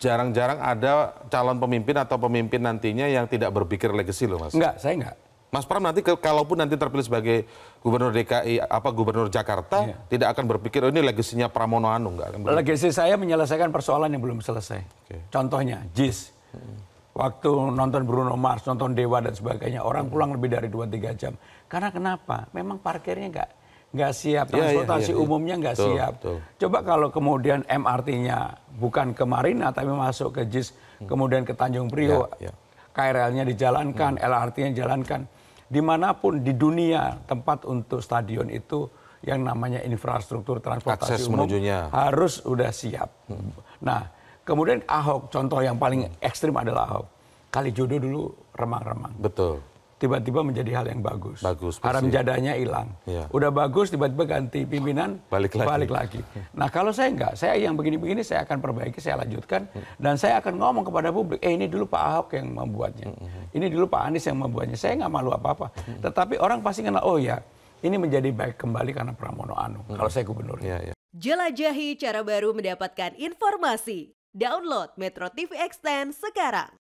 jarang-jarang ada calon pemimpin atau pemimpin nantinya yang tidak berpikir legacy loh mas. Enggak, saya enggak. Mas Pram nanti ke, kalaupun nanti terpilih sebagai gubernur DKI apa gubernur Jakarta iya. tidak akan berpikir oh, ini legasinya Pramono Anung enggak? Legasi saya menyelesaikan persoalan yang belum selesai. Okay. Contohnya JIS. Hmm. Waktu nonton Bruno Mars, nonton Dewa dan sebagainya, orang hmm. pulang lebih dari 2-3 jam. Karena kenapa? Memang parkirnya enggak nggak siap, iya, iya, transportasi ya, ya, ya. umumnya nggak siap. Betul. Coba kalau kemudian MRT-nya bukan ke Marina tapi masuk ke JIS, kemudian ke Tanjung Priok. Ya, ya. KRL-nya dijalankan, hmm. LRT-nya dijalankan. Dimanapun di dunia tempat untuk stadion itu yang namanya infrastruktur transportasi Akses umum menujunya. harus udah siap. Hmm. Nah, kemudian Ahok, contoh yang paling ekstrim adalah Ahok. Kali jodoh dulu remang-remang. Betul tiba-tiba menjadi hal yang bagus. Bagus. Haram jadanya hilang. Ya. Udah bagus tiba-tiba ganti pimpinan balik lagi. Balik lagi. Nah, kalau saya enggak, saya yang begini-begini saya akan perbaiki, saya lanjutkan dan saya akan ngomong kepada publik, "Eh, ini dulu Pak Ahok yang membuatnya. Ini dulu Pak Anies yang membuatnya." Saya nggak malu apa-apa. Tetapi orang pasti kenal, "Oh ya, ini menjadi baik kembali karena Pramono Anung." Hmm. Kalau saya gubernur. Ya, ya. Jelajahi cara baru mendapatkan informasi. Download Metro TV Extend sekarang.